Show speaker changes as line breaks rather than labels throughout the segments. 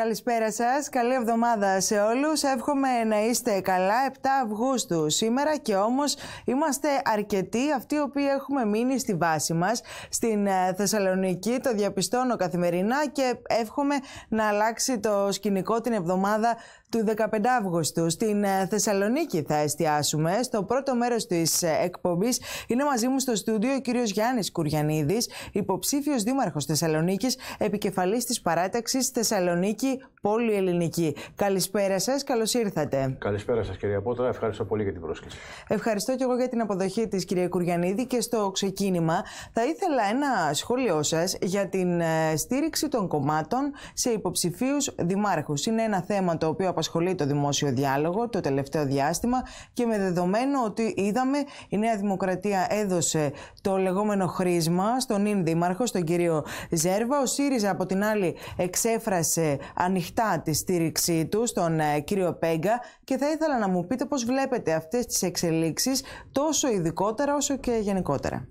Καλησπέρα σας, καλή εβδομάδα σε όλους. Εύχομαι να είστε καλά 7 Αυγούστου σήμερα και όμως είμαστε αρκετοί αυτοί οι οποίοι έχουμε μείνει στη βάση μας, στην ε, Θεσσαλονίκη, το διαπιστώνω καθημερινά και εύχομαι να αλλάξει το σκηνικό την εβδομάδα του 15 Αυγούστου στην ε, Θεσσαλονίκη θα εστιάσουμε. Στο πρώτο μέρος της ε, εκπομπής είναι μαζί μου στο στούντιο ο κύριος Γιάννης Κουριανίδης, υποψήφιος δήμαρχος Θεσσαλονίκης, επικεφαλής της παράταξης Θεσσαλονίκη Πόλη Ελληνική. Καλησπέρα σας, καλώς ήρθατε. Καλησπέρα σας,
κυρία Πότρα, ευχαριστώ πολύ για την πρόσκληση.
Ευχαριστώ και εγώ για την αποδοχή της κυρία Κουριανίδη και στο ξεκίνημα θα ήθελα ένα σχόλιο σας για την ε, στήριξη των κομμάτων σε υποψηφίους Δημάρχους. Είναι ένα θέμα το οποίο απασχολεί το δημόσιο διάλογο το τελευταίο διάστημα και με δεδομένο ότι είδαμε η Νέα Δημοκρατία έδωσε το λεγόμενο χρήσμα στον ίν δήμαρχο, στον κύριο Ζέρβα. Ο ΣΥΡΙΖΑ από την άλλη εξέφρασε ανοιχτά τη στήριξή του στον ε, κύριο Πέγκα και θα ήθελα να μου πείτε πώς βλέπετε αυτές τις εξελίξεις τόσο ειδικότερα όσο και γενικότερα.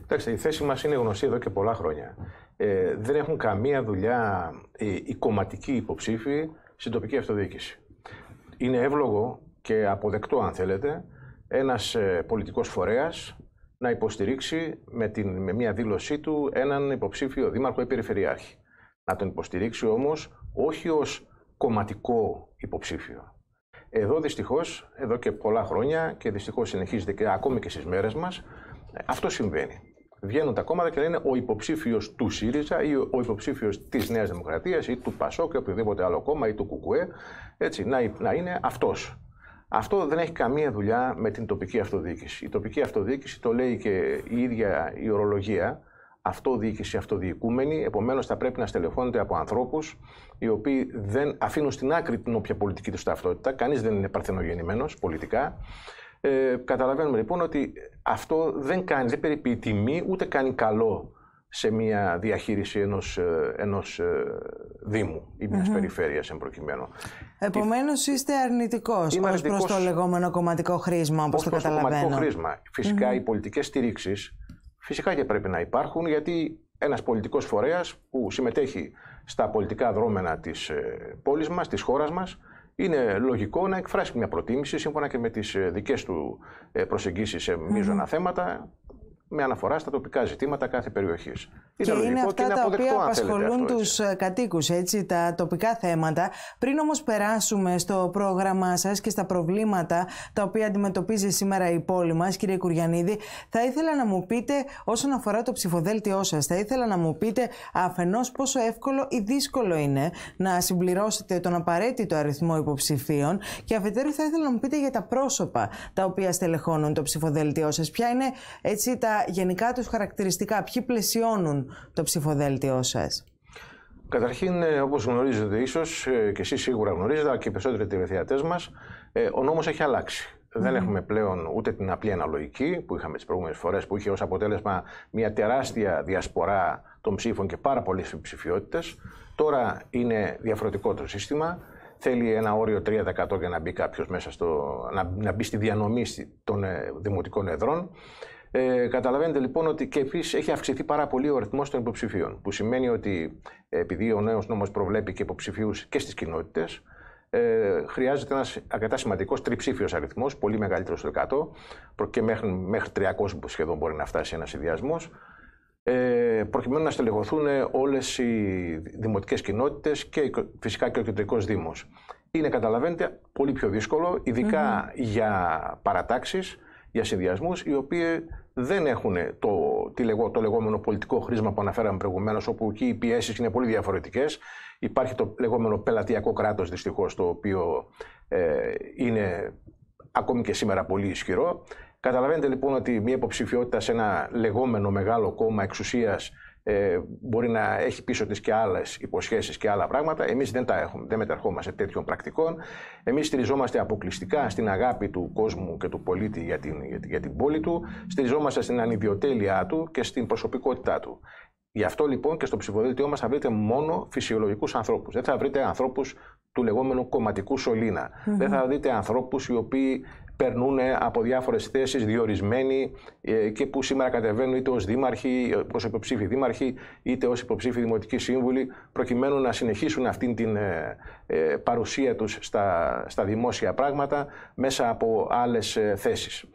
Κοιτάξτε, η θέση μας είναι γνωστή εδώ και πολλά χρόνια. Ε, δεν έχουν καμία δουλειά οι, οι κομματικοί υποψήφοι στην τοπική αυτοδιοίκηση. Είναι εύλογο και αποδεκτό, αν θέλετε, ένας ε, πολιτικός φορέας να υποστηρίξει με, την, με μια δήλωσή του έναν υποψήφιο δήμαρχο ή περιφερειάρχη. Να τον υποστηρίξει όμως όχι ως κομματικό υποψήφιο. Εδώ δυστυχώς, εδώ και πολλά χρόνια και δυστυχώς συνεχίζεται και ακόμη και στις μέρες μας, αυτό συμβαίνει βγαίνουν τα κόμματα και λένε ο υποψήφιος του ΣΥΡΙΖΑ ή ο υποψήφιος της Νέας Δημοκρατίας ή του ΠΑΣΟΚ ή οποιοδήποτε άλλο κόμμα ή του ΚΚΟΕ, έτσι, να, να είναι αυτός. Αυτό δεν έχει καμία δουλειά με την τοπική αυτοδιοίκηση. Η τοπική αυτοδιοίκηση το λέει και η ίδια η ορολογία, αυτοδιοίκηση, αυτοδιοικούμενη. Επομένως, θα πρέπει να στελεχώνεται από ανθρώπους οι οποίοι δεν αφήνουν στην άκρη την όποια πολιτική τους ταυτότητα. Κανείς δεν είναι παρθενογεννημένος πολιτικά. Ε, καταλαβαίνουμε λοιπόν ότι αυτό δεν κάνει, δεν περιποιεί τιμή, ούτε κάνει καλό σε μια διαχείριση ενός, ε, ενός ε, δήμου ή μιας mm περιφέρειας εν προκειμένου.
Επομένως είστε αρνητικός Είμαι ως αρνητικός προς το λεγόμενο κομματικό χρήσμα, όπως το καταλαβαίνω. το κομματικό χρήσμα. οι
πολιτικές στηρίξεις, φυσικά και πρέπει να υπάρχουν, γιατί ένας πολιτικός φορέας που συμμετέχει στα πολιτικά δρόμενα της πόλης μας, της χώρας μας, είναι λογικό να εκφράσει μια προτίμηση σύμφωνα και με τις ε, δικές του ε, προσεγγίσεις σε μειζωνα θέματα με αναφορά στα τοπικά ζητήματα κάθε περιοχής.
Είναι και είναι αυτά και είναι τα οποία απασχολούν του ε, κατοίκους, έτσι, τα τοπικά θέματα. Πριν όμως περάσουμε στο πρόγραμμά σας και στα προβλήματα τα οποία αντιμετωπίζει σήμερα η πόλη μας, κύριε Κουριανίδη, θα ήθελα να μου πείτε όσον αφορά το ψηφοδέλτιό σας, θα ήθελα να μου πείτε αφενός πόσο εύκολο ή δύσκολο είναι να συμπληρώσετε τον απαραίτητο αριθμό υποψηφίων και αφετέρου θα ήθελα να μου πείτε για τα πρόσωπα τα οποία στελεχώνουν το ψηφοδέλτιό σας. Ποια είναι έτσι τα γενικά τους χαρακτηριστικά, ποιοι πλαισιώνουν το ψηφοδέλτιό σας. Καταρχήν,
ε, όπως γνωρίζετε ίσως ε, και εσείς σίγουρα γνωρίζετε, και οι περισσότεροι τηλεθεατές μας, ε, ο νόμος έχει αλλάξει. Δεν έχουμε πλέον ούτε την απλή αναλογική που είχαμε τις προηγούμενες φορές, που είχε ως αποτέλεσμα μια τεράστια διασπορά των ψήφων και πάρα πολλές ψηφιότητε. Τώρα είναι διαφορετικό το σύστημα. Θέλει ένα όριο 3% για να μπει κάποιος μέσα στο. να, να μπει στη διανομή των δημοτικών εδρών. Ε, καταλαβαίνετε λοιπόν ότι και επίσης έχει αυξηθεί πάρα πολύ ο αριθμό των υποψηφίων. Που σημαίνει ότι ε, επειδή ο νέος νόμος προβλέπει και υποψηφίους και στις κοινότητες, ε, χρειάζεται ένας αρκετά σημαντικός τριψήφιος αριθμός, πολύ μεγαλύτερος στο 100, και μέχρι, μέχρι 300 σχεδόν μπορεί να φτάσει ένας συνδυασμός, ε, προκειμένου να στελεχωθούν ε, όλες οι δημοτικές κοινότητες και φυσικά και ο κεντρικός Δήμος. Είναι, καταλαβαίνετε, πολύ πιο δύσκολο, για παρατάξεις για οι οποίοι δεν έχουν το, το λεγόμενο πολιτικό χρήσμα που αναφέραμε προηγουμένως, όπου εκεί οι πιέσεις είναι πολύ διαφορετικές. Υπάρχει το λεγόμενο πελατειακό κράτος, δυστυχώς, το οποίο ε, είναι ακόμη και σήμερα πολύ ισχυρό. Καταλαβαίνετε λοιπόν ότι μια υποψηφιότητα σε ένα λεγόμενο μεγάλο κόμμα εξουσίας ε, μπορεί να έχει πίσω της και άλλες υποσχέσεις και άλλα πράγματα. Εμείς δεν τα έχουμε, δεν μεταρχόμαστε τέτοιων πρακτικών. Εμείς στηριζόμαστε αποκλειστικά στην αγάπη του κόσμου και του πολίτη για την, για, την πόλη του, στηριζόμαστε στην ανιδιοτέλειά του και στην προσωπικότητά του. Γι' αυτό λοιπόν και στο ψηφοδέλτιό μας θα βρείτε μόνο φυσιολογικούς ανθρώπους. Δεν θα βρείτε ανθρώπους του λεγόμενου κομματικού Δεν θα δείτε ανθρώπους οι οποίοι περνούν από διάφορες θέσεις, διορισμένοι ε, και που σήμερα κατεβαίνουν είτε ως δήμαρχοι, ε, ως υποψήφοι δήμαρχοι, είτε ως υποψήφοι δημοτικοί σύμβουλοι, προκειμένου να συνεχίσουν αυτήν την ε, παρουσία τους στα, στα δημόσια πράγματα μέσα από άλλες θέσει.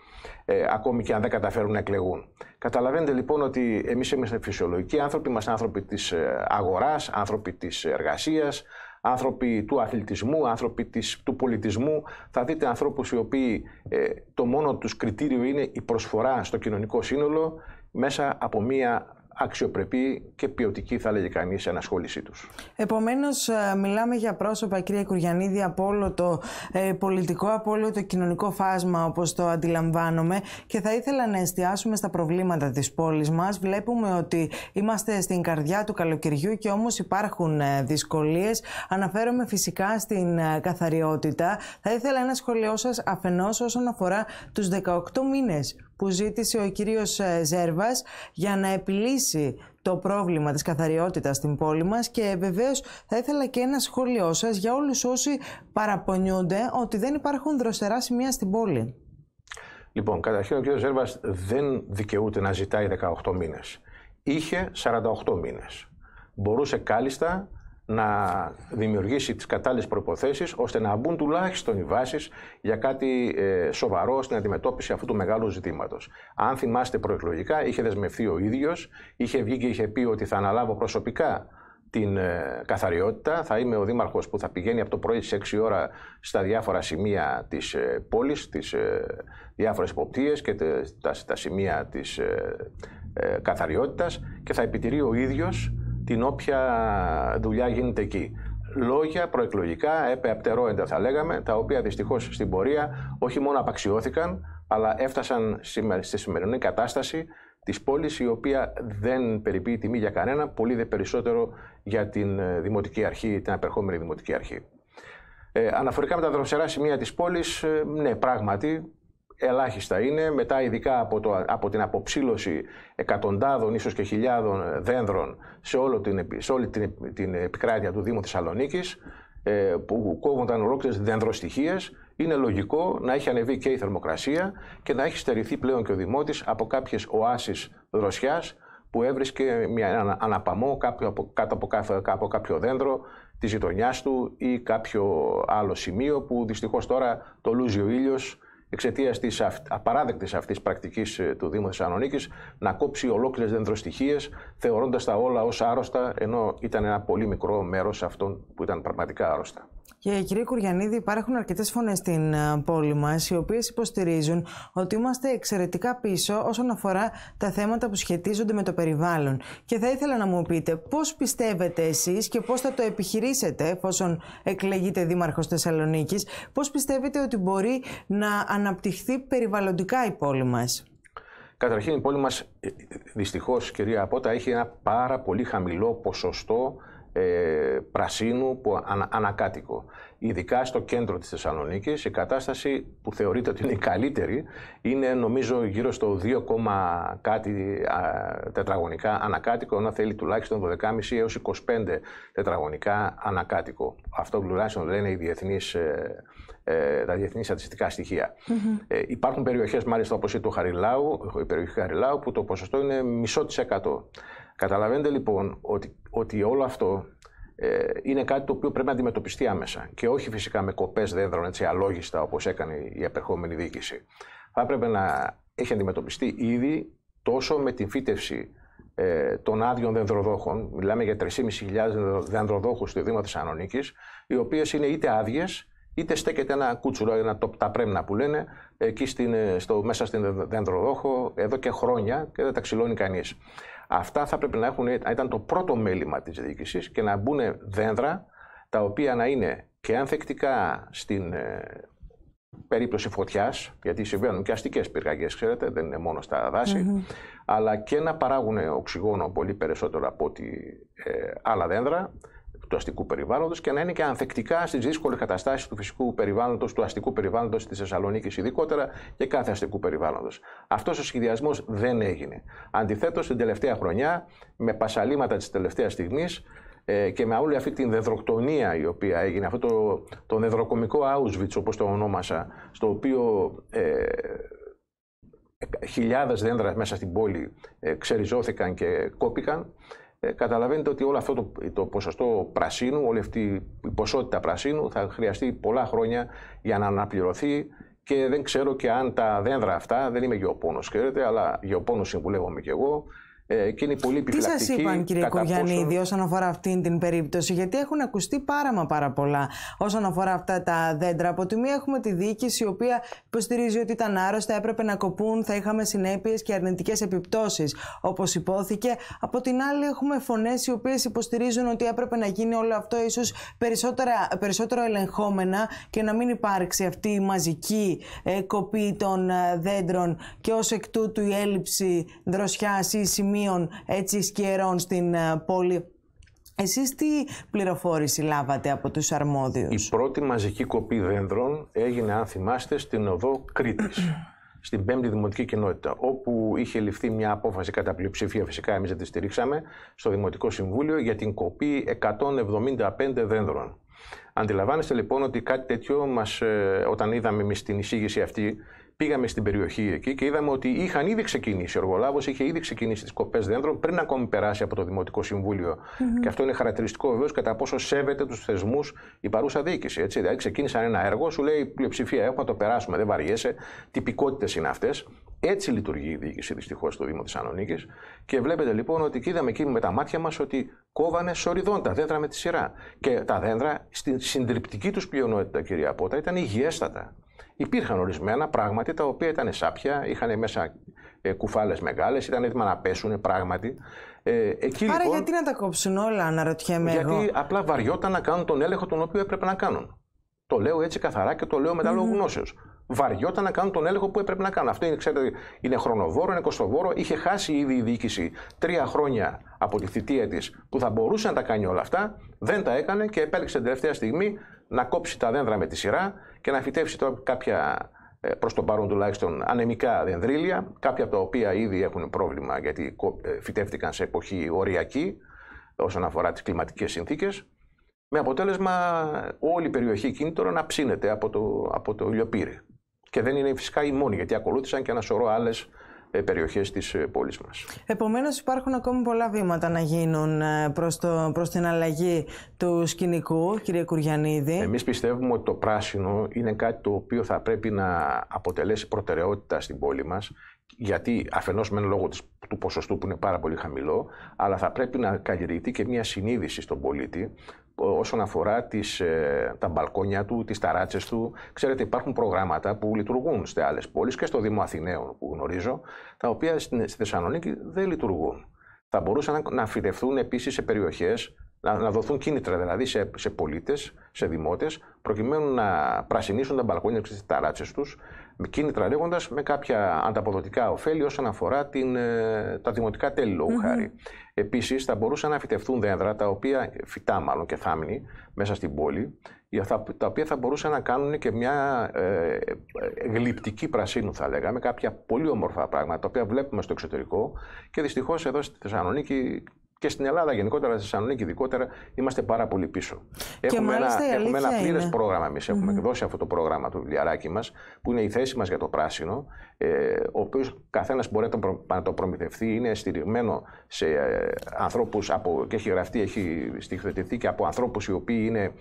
ακόμη και αν δεν καταφέρουν να εκλεγούν. Καταλαβαίνετε λοιπόν ότι εμείς είμαστε φυσιολογικοί άνθρωποι, είμαστε άνθρωποι της αγοράς, άνθρωποι της εργασίας, άνθρωποι του αθλητισμού, άνθρωποι του πολιτισμού. Θα δείτε ανθρώπους οι οποίοι ε, το μόνο τους κριτήριο είναι η προσφορά στο κοινωνικό σύνολο μέσα από μια αξιοπρεπή και ποιοτική, θα έλεγε κανείς, ανασχόλησή τους.
Επομένως, ε, μιλάμε για πρόσωπα, κύριε Κουριανίδη, από όλο το ε, πολιτικό, από όλο το κοινωνικό φάσμα, όπως το αντιλαμβάνομαι. Και θα ήθελα να εστιάσουμε στα προβλήματα της πόλης μας. Βλέπουμε ότι είμαστε στην καρδιά του καλοκαιριού και όμως υπάρχουν ε, δυσκολίες. Αναφέρομαι φυσικά στην καθαριότητα. Θα ήθελα ένα σχολείο σας αφενός όσον αφορά τους 18 μήνες που ζήτησε ο κύριος ε, Ζέρβας για να επιλύσει το πρόβλημα της καθαριότητας στην πόλη μας και βεβαίως θα ήθελα και ένα σχόλιο σας για όλους όσοι παραπονιούνται ότι δεν υπάρχουν δροσερά σημεία στην πόλη.
Λοιπόν, καταρχήν ο κ. Ζέρβας δεν δικαιούται να ζητάει 18 μήνες. Είχε 48 μήνες. Μπορούσε κάλλιστα να δημιουργήσει τις κατάλληλες προϋποθέσεις ώστε να μπουν τουλάχιστον οι βάσεις για κάτι ε, σοβαρό στην αντιμετώπιση αυτού του μεγάλου ζητήματος. Αν θυμάστε προεκλογικά, είχε δεσμευθεί ο ίδιος, είχε βγει και είχε πει ότι θα αναλάβω προσωπικά την ε, καθαριότητα. Θα είμαι ο δήμαρχος που θα πηγαίνει από το πρωί στις 6 ώρα στα διάφορα σημεία της ε, πόλης, τις ε, διάφορες υποπτίες και τα, τα σημεία της ε, καθαριότητας και θα επιτηρεί ο ίδιος την όποια δουλειά γίνεται εκεί. Λόγια προεκλογικά, επεαπτερόεντα θα λέγαμε, τα οποία δυστυχώς στην πορεία όχι μόνο απαξιώθηκαν, αλλά έφτασαν στη σημερινή κατάσταση της πόλης, η οποία δεν περιποιεί τιμή για κανένα, πολύ δε περισσότερο για την ε, δημοτική αρχή, την απερχόμενη δημοτική αρχή. Ε, αναφορικά με τα δροσερά σημεία της πόλης, ε, ναι, πράγματι, ελάχιστα είναι. Μετά ειδικά από, το, από την αποψήλωση εκατοντάδων ίσως και χιλιάδων δένδρων σε, όλο την, σε όλη την, την επικράτεια του Δήμου ε, που κόβονταν ολόκληρες δενδροστοιχίες, είναι λογικό να έχει ανεβεί και η θερμοκρασία και να έχει στερηθεί πλέον και ο Δημότης από κάποιες οάσεις δροσιάς που έβρισκε μια, αναπαμό κάποιο κάτω από, κάθε, από κάποιο δέντρο της γειτονιάς του ή κάποιο άλλο σημείο που δυστυχώς τώρα το ο ήλιος εξαιτίας της απαράδεκτης αυτής πρακτικής ε, του Δήμου Θεσσαλονίκης να κόψει ολόκληρες δενδροστοιχίες, θεωρώντας τα όλα ως άρρωστα, ενώ ήταν ένα πολύ μικρό μέρος αυτών που ήταν πραγματικά άρρωστα.
Και κύριε Κουριανίδη, υπάρχουν αρκετές φωνές στην ε, πόλη μας, οι οποίες υποστηρίζουν ότι είμαστε εξαιρετικά πίσω όσον αφορά τα θέματα που σχετίζονται με το περιβάλλον. Και θα ήθελα να μου πείτε πώς πιστεύετε εσείς και πώς θα το επιχειρήσετε, εφόσον εκλεγείτε Δήμαρχος Θεσσαλονίκης, πώς πιστεύετε ότι μπορεί να αναπτυχθεί περιβαλλοντικά η πόλη μας.
Καταρχήν, η πόλη μας, ε, ε, δυστυχώς, κυρία Απότα, έχει ένα πάρα πολύ χαμηλό ποσοστό ε, πρασίνου που ανα, ανακάτοικο. Ειδικά στο κέντρο της Θεσσαλονίκης, η κατάσταση που θεωρείται ότι είναι η καλύτερη είναι νομίζω γύρω στο 2, κάτι τετραγωνικά ανακάτοικο, να θέλει τουλάχιστον 12,5 έως 25 τετραγωνικά ανακάτοικο. Αυτό τουλάχιστον λένε οι διεθνείς, ε, ε τα διεθνή στατιστικά ε, υπάρχουν περιοχές μάλιστα όπως η του Χαριλάου, η περιοχή Χαριλάου που το ποσοστό είναι μισό της εκατό. Καταλαβαίνετε λοιπόν ότι, ότι όλο αυτό ε, είναι κάτι το οποίο πρέπει να αντιμετωπιστεί άμεσα και όχι φυσικά με κοπές δένδρων έτσι, αλόγιστα όπως έκανε η απερχόμενη διοίκηση. Θα έπρεπε να έχει αντιμετωπιστεί ήδη τόσο με τη φύτευση ε, των άδειων δενδροδόχων. Μιλάμε για 3.500 δενδροδόχου του Δήμο Θεσσαλονίκη, οι οποίες είναι είτε άδειες είτε στέκεται ένα κούτσουρο, ένα το, τα πρέμνα που λένε, εκεί στην, ε, στο, μέσα στην δενδροδόχο εδώ και χρόνια και δεν τα ξυλώνει κανείς. Αυτά θα πρέπει να έχουν, ήταν το πρώτο μέλημα της διοίκησης και να μπουν δένδρα τα οποία να είναι και ανθεκτικά στην ε, περίπτωση φωτιάς, γιατί συμβαίνουν και αστικές πυρκαγιές, ξέρετε, δεν είναι μόνο στα δαση αλλά και να παράγουν οξυγόνο πολύ περισσότερο από ότι ε, άλλα δένδρα του αστικού περιβάλλοντος και να είναι και ανθεκτικά στις δύσκολες καταστάσεις του φυσικού περιβάλλοντος, του αστικού περιβάλλοντος τη Θεσσαλονίκη ειδικότερα και κάθε αστικού περιβάλλοντος. Αυτός ο σχεδιασμός δεν έγινε. Αντιθέτως, την τελευταία χρονιά, με πασαλήματα της τελευταίας στιγμής ε, και με όλη αυτή την δεδροκτονία η οποία έγινε, αυτό το, το δεδροκομικό Auschwitz, όπως το ονόμασα, στο οποίο ε, δέντρα μέσα στην πόλη ε, ξεριζώθηκαν και κόπηκαν. Ε, καταλαβαίνετε ότι όλο αυτό το, το ποσοστό πρασίνου, όλη αυτή η ποσότητα πρασίνου θα χρειαστεί πολλά χρόνια για να αναπληρωθεί και δεν ξέρω και αν τα δέντρα αυτά, δεν είμαι γεωπόνος, ξέρετε, αλλά γεωπόνος συμβουλεύομαι και εγώ, ε, και είναι πολύ επιφυλακτική. Τι σας είπαν, κύριε Κουγιανίδη
όσον αφορά αυτή την περίπτωση, γιατί έχουν ακουστεί πάρα μα πάρα πολλά όσον αφορά αυτά τα δέντρα. Από τη μία έχουμε τη διοίκηση, η οποία υποστηρίζει ότι ήταν άρρωστα, έπρεπε να κοπούν, θα είχαμε συνέπειες και αρνητικές επιπτώσεις, όπως υπόθηκε. Από την άλλη, έχουμε φωνές οι οποίες υποστηρίζουν ότι έπρεπε να γίνει όλο αυτό ίσως περισσότερο ελεγχόμενα και να μην υπάρξει αυτή η μαζική ε, κοπή των ε, δέντρων και ως εκ τούτου η έλλειψη δροσιάς ή σημεία έτσι σκιερών στην ε, πόλη. Εσείς τι πληροφόρηση λάβατε από τους αρμόδιους.
Η πρώτη μαζική κοπή δέντρων έγινε, αν θυμάστε, στην οδό Κρήτης, στην πέμπτη δημοτική κοινότητα, όπου είχε ληφθεί μια απόφαση κατά πλειοψηφία, φυσικά εμείς δεν τη στηρίξαμε, στο Δημοτικό Συμβούλιο για την κοπή 175 δέντρων. Αντιλαμβάνεστε λοιπόν ότι κάτι τέτοιο, μας, ε, όταν είδαμε εμείς την εισήγηση αυτή πήγαμε στην περιοχή εκεί και είδαμε ότι είχαν ήδη ξεκινήσει. Ο εργολάβος είχε ήδη ξεκινήσει τις κοπές δέντρων πριν ακόμη περάσει από το Δημοτικό Και αυτό είναι χαρακτηριστικό βεβαίως κατά πόσο σέβεται τους θεσμούς η παρούσα διοίκηση. Έτσι. Δηλαδή, ξεκίνησαν ένα έργο, σου λέει πλειοψηφία έχουμε, το περάσουμε, δεν βαριέσαι. Τυπικότητες είναι αυτές. Έτσι λειτουργεί η διοίκηση δυστυχώς στο Δήμο τη Ανωνίκη. Και βλέπετε λοιπόν ότι είδαμε εκεί με τα μάτια μας ότι κόβανε σοριδών τα δέντρα με τη σειρά. Και τα δέντρα στην συντριπτική τους πλειονότητα, κυρία Πότα, ήταν υγιέστατα. Υπήρχαν ορισμένα πράγματα τα οποία ήταν σάπια, είχαν μέσα ε, κουφάλες μεγάλες, ήταν έτοιμα να πέσουν πράγματι. Ε, εκεί, Άρα λοιπόν- γιατί
να τα κόψουν όλα, αναρωτιέμαι γιατί εγώ. Γιατί
απλά βαριόταν να κάνουν τον έλεγχο τον οποίο έπρεπε να κάνουν. Το λέω έτσι καθαρά και το λέω μετά mm. λόγω γνώσεως. Βαριόταν να κάνουν τον έλεγχο που έπρεπε να κάνουν. Αυτό είναι, ξέρετε, είναι χρονοβόρο, είναι κοστοβόρο. Είχε χάσει ήδη η διοίκηση τρία χρόνια από τη θητεία της που θα μπορούσε να τα κάνει όλα αυτά. Δεν τα έκανε και επέλεξε την τελευταία στιγμή να κόψει τα δέντρα με τη σειρά και να φυτέψει κάποια ε, προς τον παρόν τουλάχιστον ανεμικά δενδρίλια, κάποια από τα οποία ήδη έχουν πρόβλημα γιατί ε, φυτεύτηκαν σε εποχή οριακή όσον αφορά τις κλιματικές συνθήκες, με αποτέλεσμα όλη η περιοχή τώρα να ψήνεται από το, από το Και δεν είναι φυσικά η μόνη, γιατί ακολούθησαν και ένα σωρό άλλες. Ε, περιοχές της ε, πόλης μας.
Επομένως υπάρχουν ακόμη πολλά βήματα να γίνουν ε, προς, την αλλαγή του σκηνικού, κύριε Κουριανίδη.
Εμείς πιστεύουμε ότι το πράσινο είναι κάτι το οποίο θα πρέπει να αποτελέσει προτεραιότητα στην πόλη μας γιατί αφενός μεν λόγω της, του ποσοστού που είναι πάρα πολύ χαμηλό, αλλά θα πρέπει να καλλιεργηθεί και μια συνείδηση στον πολίτη ε, όσον αφορά τις, ε, τα μπαλκόνια του, τις ταράτσες του. Ξέρετε υπάρχουν προγράμματα που λειτουργούν σε άλλες πόλεις και στο Δήμο Αθηναίων που γνωρίζω, τα οποία στη Θεσσαλονίκη δεν λειτουργούν. Θα μπορούσαν να φυτευτούν επίσης σε περιοχές να, δοθούν κίνητρα δηλαδή σε, σε πολίτες, σε δημότες, προκειμένου να πρασινίσουν τα μπαλκόνια και τις ταράτσες τους, κίνητρα λέγοντα με κάποια ανταποδοτικά ωφέλη όσον αφορά την, ε, τα δημοτικά τέλη χάρη. Επίσης, θα μπορούσαν να φυτευτούν δέντρα, τα οποία φυτά μάλλον και θάμνη μέσα στην πόλη, τα οποία θα μπορούσαν να κάνουν και μια ε, γλυπτική πρασίνου, θα λέγαμε, κάποια πολύ όμορφα πράγματα, τα οποία βλέπουμε στο εξωτερικό και δυστυχώς εδώ στη Θεσσαλονίκη και στην Ελλάδα γενικότερα, στη Θεσσαλονίκη ειδικότερα, είμαστε πάρα πολύ πίσω.
εχουμε μάλιστα, ένα πλήρε
πρόγραμμα Έχουμε εκδώσει αυτό το πρόγραμμα, του βιβλιαράκι μας, που είναι η θέση μας για το πράσινο, ε, ο οποίος καθένας μπορεί να το, προμηθευτεί. Είναι στηριγμένο σε ε, ανθρώπους και έχει γραφτεί, έχει στοιχειοθετηθεί και από ανθρώπους οι οποίοι είναι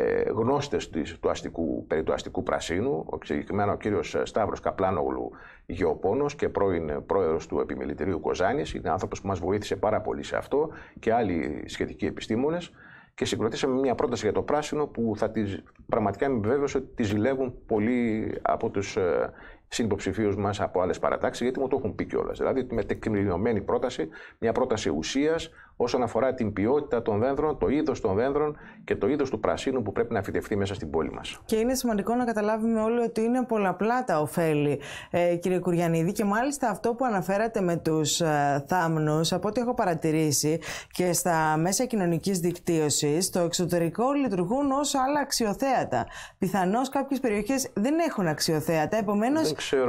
ε, γνώστες της, του αστικού, περί του αστικού πρασίνου, ο συγκεκριμένα ο κύριος ε, Σταύρος Καπλάνογλου Γεωπόνος και πρώην πρόεδρος του Επιμελητηρίου Κοζάνης, είναι άνθρωπος που μας βοήθησε πάρα πολύ σε αυτό και άλλοι σχετικοί επιστήμονες και συγκροτήσαμε μια πρόταση για το πράσινο που θα τις, πραγματικά είμαι βέβαιος, ότι τη ζηλεύουν πολλοί από τους ε, συνυποψηφίους μας μα από άλλες παρατάξεις, γιατί μου το έχουν πει κιόλας. Δηλαδή, με τεκμηριωμένη πρόταση, μια πρόταση ουσίας, όσον αφορά την ποιότητα των δένδρων, το είδος των δένδρων και το είδος του πρασίνου που πρέπει να φυτευτεί μέσα στην πόλη μας.
Και είναι σημαντικό να καταλάβουμε όλοι ότι είναι πολλαπλά τα ωφέλη, ε, κύριε Κουριανίδη, και μάλιστα αυτό που αναφέρατε με τους ε, θάμνους, από ό,τι έχω παρατηρήσει και στα μέσα κοινωνικής δικτύωσης, στο εξωτερικό λειτουργούν ως άλλα αξιοθέατα. Πιθανώς κάποιες περιοχές δεν έχουν αξιοθέατα, επομένως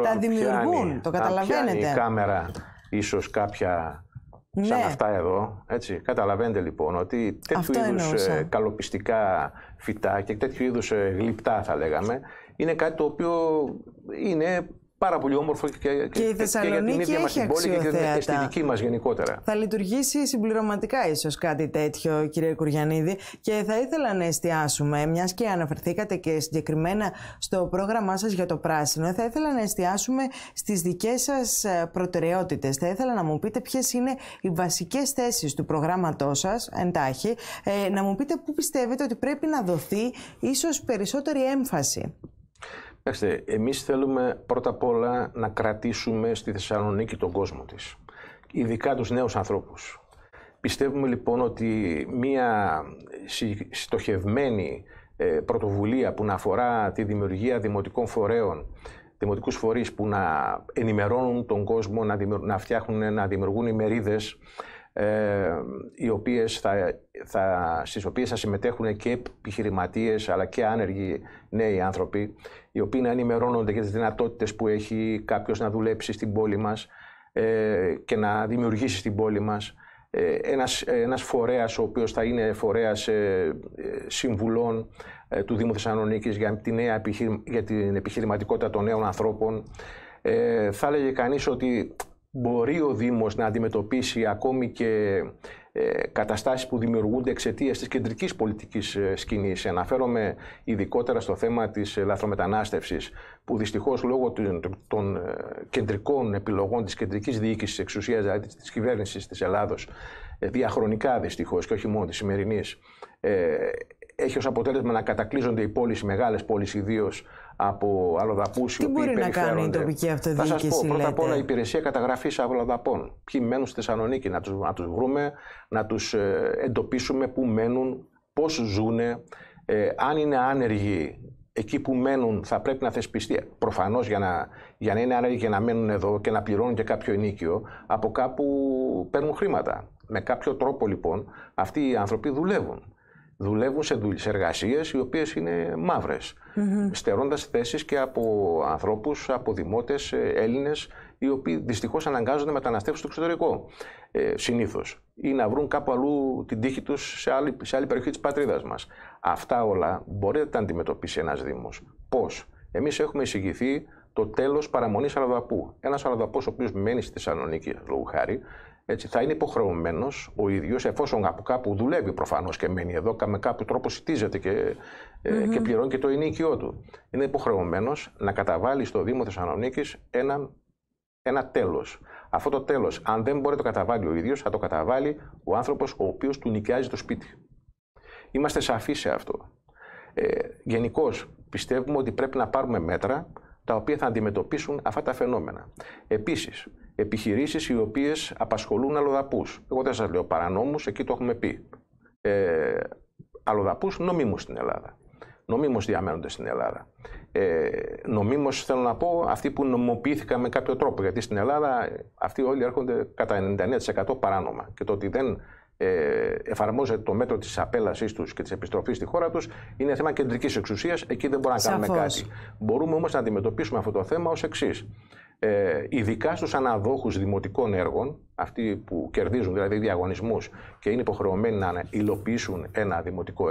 τα δημιουργούν. το καταλαβαίνετε. η κάμερα
ίσως κάποια σαν ναι. αυτά εδώ. Έτσι. Καταλαβαίνετε λοιπόν ότι τέτοιου είδου ε, καλοπιστικά φυτά και τέτοιου είδους ε, γλυπτά θα λέγαμε είναι κάτι το οποίο είναι πάρα πολύ όμορφο και, και, και, η Θεσσαλονίκη και για την ίδια μας πόλη και, και στη δική μας γενικότερα.
Θα λειτουργήσει συμπληρωματικά ίσως κάτι τέτοιο κύριε Κουριανίδη και θα ήθελα να εστιάσουμε μιας και αναφερθήκατε και συγκεκριμένα στο πρόγραμμά σας για το πράσινο θα ήθελα να εστιάσουμε στις δικές σας ε, προτεραιότητες. Θα ήθελα να μου πείτε ποιες είναι οι βασικές θέσεις του προγράμματός σας εντάχει ε, να μου πείτε πού πιστεύετε ότι πρέπει να δοθεί ίσως περισσότερη έμφαση.
Κοιτάξτε, εμείς θέλουμε πρώτα απ' όλα να κρατήσουμε στη Θεσσαλονίκη τον κόσμο της, Ειδικά τους νέους ανθρώπους. Πιστεύουμε λοιπόν ότι μία στοχευμένη ε, πρωτοβουλία που να αφορά τη δημιουργία δημοτικών φορέων, δημοτικούς φορείς που να ενημερώνουν τον κόσμο, να, να φτιάχνουν, να δημιουργούν ημερίδες, ε, οι οποίες θα, θα, στις οποίες θα συμμετέχουν και επιχειρηματίες, αλλά και άνεργοι νέοι άνθρωποι, οι οποίοι να ενημερώνονται για τις δυνατότητες που έχει κάποιος να δουλέψει στην πόλη μας ε, και να δημιουργήσει στην πόλη μας. Ε, ένας, ένας φορέας ο οποίος θα είναι φορέας ε, συμβουλών ε, του Δήμου Θεσσαλονίκης για, για την επιχειρηματικότητα των νέων ανθρώπων. Ε, θα έλεγε κανείς ότι μπορεί ο Δήμος να αντιμετωπίσει ακόμη και ε, καταστάσεις που δημιουργούνται εξαιτίας της κεντρικής πολιτικής ε, σκηνής. Αναφέρομαι ειδικότερα στο θέμα της ε, λαθρομετανάστευσης, που δυστυχώς λόγω των, ε, κεντρικών επιλογών της κεντρικής διοίκησης εξουσίας, δηλαδή της κυβέρνησης της Ελλάδος, διαχρονικά δυστυχώς και όχι μόνο της σημερινής, έχει ως αποτέλεσμα να κατακλείζονται οι πόλεις, οι μεγάλες πόλεις ιδίως, από αλλοδαπού οι Τι μπορεί να κάνει η τοπική αυτοδιοίκηση. Θα σας πω, πρώτα απ' όλα η υπηρεσία καταγραφής αλλοδαπών. Ποιοι μένουν στη Θεσσαλονίκη, να τους να τους βρούμε, να τους ε, εντοπίσουμε πού μένουν, πώς ζούνε. Ε, αν είναι άνεργοι εκεί που μένουν θα πρέπει να θεσπιστεί. Προφανώς για να, για να είναι άνεργοι και να μένουν εδώ και να πληρώνουν και κάποιο ενίκιο, από κάπου παίρνουν χρήματα. Με κάποιο τρόπο λοιπόν αυτοί οι άνθρωποι δουλεύουν δουλεύουν σε, δουλειές εργασίες οι οποίες ειναι είναι μαύρε, mm-hmm. θέσεις και από ανθρώπους, από δημότες, ε, Έλληνες, οι οποίοι δυστυχώς αναγκάζονται να στο εξωτερικό ε, συνήθως ή να βρουν κάπου αλλού την τύχη τους σε άλλη, σε άλλη περιοχή της πατρίδας μας. Αυτά όλα μπορεί να τα αντιμετωπίσει ένας Δήμος. Πώς. Εμείς έχουμε εισηγηθεί το τέλος παραμονής Αλαδαπού. Ένα Αλαδαπός, ο οποίος μένει στη Θεσσαλονίκη, λόγου χάρη, έτσι, θα είναι υποχρεωμένος ο ίδιος, εφόσον από κάπου δουλεύει προφανώς και μένει εδώ, με κάποιο τρόπο σητίζεται και, ε, και πληρώνει και το ενίκιο του. Είναι υποχρεωμένος να καταβάλει στο Δήμο Θεσσαλονίκης ένα, ένα τέλος. Αυτό το τέλος, αν δεν μπορεί να το καταβάλει ο ίδιος, θα το καταβάλει ο άνθρωπος ο οποίος του νοικιάζει το σπίτι. Είμαστε σαφείς σε αυτό. Ε, Γενικώς, πιστεύουμε ότι πρέπει να πάρουμε μέτρα τα οποία θα αντιμετωπίσουν αυτά τα φαινόμενα. Επίσης, επιχειρήσεις οι οποίες απασχολούν αλλοδαπούς. Εγώ δεν σας λέω παρανόμους, εκεί το έχουμε πει. Ε, αλλοδαπούς νομίμους στην Ελλάδα. Νομίμως διαμένονται στην Ελλάδα. Ε, νομίμως θέλω να πω αυτοί που νομοποιήθηκαν με κάποιο τρόπο, γιατί στην Ελλάδα αυτοί όλοι έρχονται κατά 99% παράνομα και το ότι δεν ε, εφαρμόζεται το μέτρο της απέλασής τους και της επιστροφής στη χώρα τους είναι θέμα κεντρικής εξουσίας, εκεί δεν μπορούμε να κάνουμε κάτι. Μπορούμε όμως να αντιμετωπίσουμε αυτό το θέμα ως εξής ε, ειδικά στους αναδόχους δημοτικών έργων, αυτοί που κερδίζουν δηλαδή διαγωνισμούς και είναι υποχρεωμένοι να υλοποιήσουν ένα δημοτικό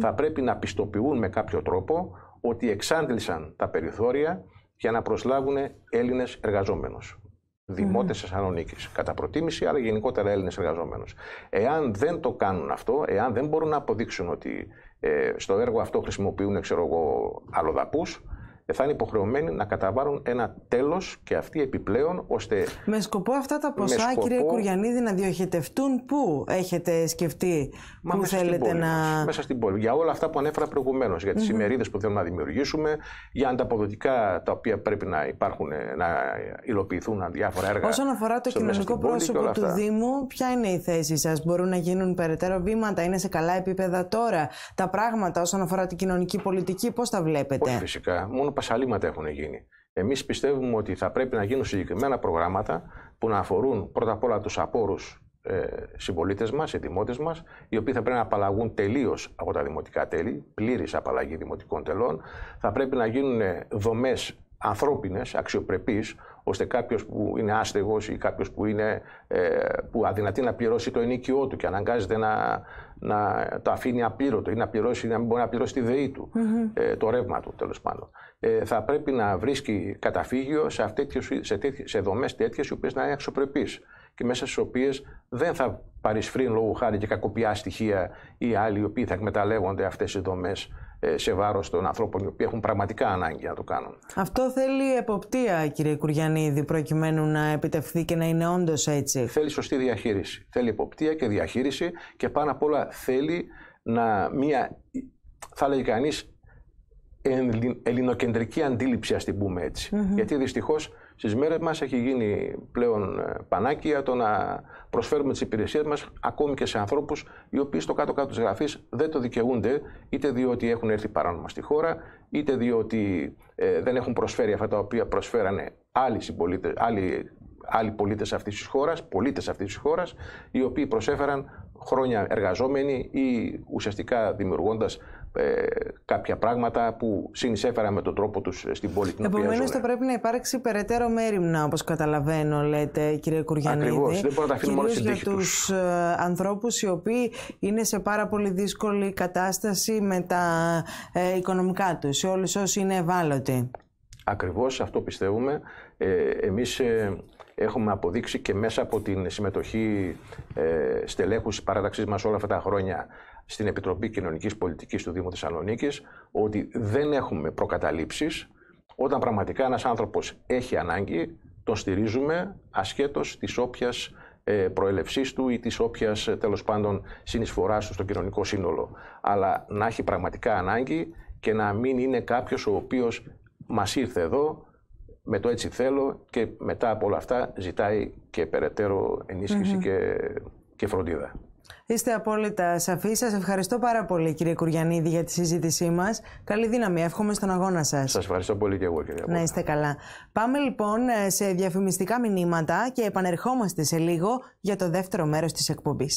θα πρέπει να πιστοποιούν με κάποιο τρόπο ότι εξάντλησαν τα περιθώρια για να προσλάβουν Έλληνες εργαζόμενους. Δημότες Θεσσαλονίκης, κατά προτίμηση, αλλά γενικότερα Έλληνες εργαζόμενους. Εάν δεν το κάνουν αυτό, εάν δεν μπορούν να αποδείξουν ότι ε, στο έργο αυτό χρησιμοποιούν, ξέρω εγώ, αλλοδαπούς, ε, θα είναι υποχρεωμένοι να καταβάρουν ένα τέλος και αυτοί επιπλέον, ώστε.
Με σκοπό αυτά τα ποσά, κύριε Κουριανίδη, να διοχετευτούν πού έχετε σκεφτεί, Μα πού θέλετε πόλη, να.
Μέσα στην πόλη. Για όλα αυτά που εχετε σκεφτει μα που θελετε να... να μεσα προηγουμένως, για τις mm ημερίδες που θέλουμε να δημιουργήσουμε, για ανταποδοτικά τα οποία πρέπει να υπάρχουν, να υλοποιηθούν διάφορα έργα. Όσον αφορά το κοινωνικό πρόσωπο του
Δήμου, ποια είναι η θέση σας, Μπορούν να γίνουν περαιτέρω βήματα, είναι σε καλά επίπεδα τώρα. Τα πράγματα όσον αφορά την κοινωνική πολιτική, πώς τα βλέπετε.
φυσικά. Μόνο πασαλήματα έχουν γίνει. Εμείς πιστεύουμε ότι θα πρέπει να γίνουν συγκεκριμένα προγράμματα που να αφορούν πρώτα απ' όλα τους απόρους ε, συμπολίτες μας, οι δημότε μας, οι οποίοι θα πρέπει να απαλλαγούν τελείως από τα δημοτικά τέλη, πλήρης απαλλαγή δημοτικών τελών. Θα πρέπει να γίνουν ε, δομές ανθρώπινες, αξιοπρεπείς, ώστε κάποιος που είναι άστεγος ή κάποιος που, είναι, ε, που αδυνατεί να πληρώσει το ενίκιο του και αναγκάζεται να να το αφήνει απλήρωτο ή να, πληρώσει, να μην μπορεί να πληρώσει τη ΔΕΗ του, ε, το ρεύμα του τέλος πάντων. Ε, θα πρέπει να βρίσκει καταφύγιο σε, αυτές, σε, τέτοιες, σε δομές τέτοιες οι οποίες να είναι αξιοπρεπείς και μέσα στις οποίες δεν θα παρισφρύν λόγω χάρη και κακοποιά στοιχεία ή άλλοι οι οποίοι θα εκμεταλλεύονται αυτές τις δομές ε, σε βάρος των ανθρώπων οι οποίοι έχουν πραγματικά ανάγκη να το κάνουν.
Αυτό θέλει εποπτεία, κύριε Κουριανίδη, προκειμένου να επιτευχθεί και να είναι όντως έτσι. Θέλει
σωστή διαχείριση. Θέλει εποπτεία και διαχείριση και πάνω απ' όλα θέλει να μία, θα λέγει κανεί, ελληνοκεντρική αντίληψη, ας την πούμε Γιατί δυστυχώς Στις μέρες μας έχει γίνει πλέον ε, πανάκια το να προσφέρουμε τις υπηρεσίες μας ακόμη και σε ανθρώπους οι οποίοι στο κάτω-κάτω της γραφής δεν το δικαιούνται, είτε διότι έχουν έρθει παράνομα στη χώρα, είτε διότι ε, δεν έχουν προσφέρει αυτά τα οποία προσφέρανε άλλοι συμπολίτε, άλλοι άλλοι πολίτες αυτής της πολίτες αυτής της χώρας, οι οποίοι προσέφεραν χρόνια εργαζόμενοι ή ουσιαστικά δημιουργώντας ε, κάποια πράγματα που συνεισέφεραν με τον τρόπο τους ε, στην πολιτική την Επομένως, οποία ε. θα
πρέπει να υπάρξει περαιτέρω μέρημνα όπως καταλαβαίνω λέτε κύριε Κουριανίδη. Ακριβώς, δεν μπορούμε να τα αφήνουμε όλες για τους ε, ανθρώπους οι οποίοι είναι σε πάρα πολύ δύσκολη κατάσταση με τα ε, οικονομικά τους, όλους όσοι είναι ευάλωτοι.
Ακριβώς αυτό πιστεύουμε. Ε, εμείς έχουμε αποδείξει και μέσα από την συμμετοχή ε, στελέχους της παράταξής μας όλα αυτά τα χρόνια στην Επιτροπή Κοινωνικής Πολιτικής του Δήμου Θεσσαλονίκης ότι δεν έχουμε προκαταλήψεις. Όταν πραγματικά ένας άνθρωπος έχει ανάγκη, τον στηρίζουμε ασχέτως της όποιας ε, προέλευσής του ή της όποιας ε, τέλος πάντων συνεισφοράς του στο κοινωνικό σύνολο. Αλλά να έχει πραγματικά ανάγκη και να μην είναι κάποιος ο οποίος μας ήρθε εδώ με το έτσι θέλω και μετά από όλα αυτά ζητάει και περαιτέρω
και, και φροντίδα. Είστε απόλυτα σαφείς. Σας ευχαριστώ πάρα πολύ, κύριε Κουριανίδη, για τη συζήτησή μας. Καλή δύναμη. Εύχομαι στον αγώνα σας. Σας
ευχαριστώ πολύ και εγώ, κύριε Να
είστε καλά. Πάμε λοιπόν ε, σε διαφημιστικά μηνύματα και επανερχόμαστε σε λίγο για το δεύτερο μέρος της εκπομπής.